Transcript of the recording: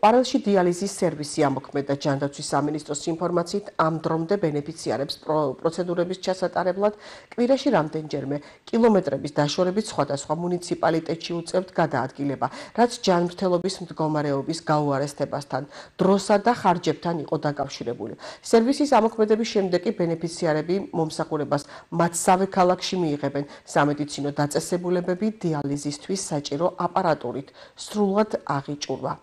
ყვარელში დიალიზის სერვისი ამოქმედა ჯანდაცვის სამინისტროს ინფორმაციით ამ დრომდე ბენეფიციარებს პროცედურების ჩასატარებლად კვირაში რამდენჯერმე კილომეტრების დაშორებით სხვადასხვა მუნიციპალიტეტში უწევთ გადაადგილება რაც ჯანმრთელობის მდგომარეობის გაუარესებასთან დროსა და ხარჯებთან იყო დაკავშირებული სერვისის ამოქმედების შემდეგ კი ბენეფიციარები მომსახურებას მათსავე ქალაქში მიიღებენ სამედიცინო დაწესებულებები დიალიზისთვის საჭირო აპარატურით სრულად აღიჭურვა